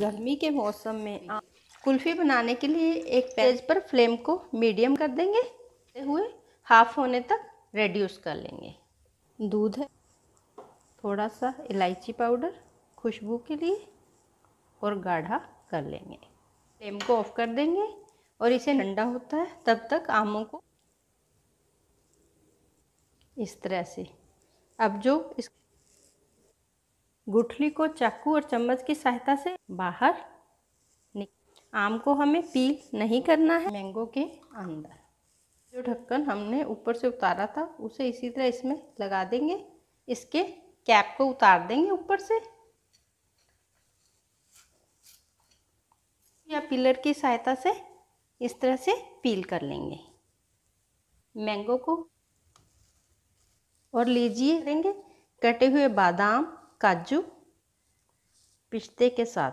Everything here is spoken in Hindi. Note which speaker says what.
Speaker 1: गर्मी के मौसम में आप कुल्फ़ी बनाने के लिए एक पेज पर फ्लेम को मीडियम कर देंगे हुए हाफ होने तक रेड्यूस कर लेंगे दूध है थोड़ा सा इलायची पाउडर खुशबू के लिए और गाढ़ा कर लेंगे फ्लेम को ऑफ कर देंगे और इसे ठंडा होता है तब तक आमों को इस तरह से अब जो इस गुठली को चाकू और चम्मच की सहायता से बाहर आम को हमें पील नहीं करना है मैंगो के अंदर जो ढक्कन हमने ऊपर से उतारा था उसे इसी तरह इसमें लगा देंगे इसके कैप को उतार देंगे ऊपर से या पिलर की सहायता से इस तरह से पील कर लेंगे मैंगो को और लीजिए लेंगे कटे हुए बादाम काजू पिस्ते के साथ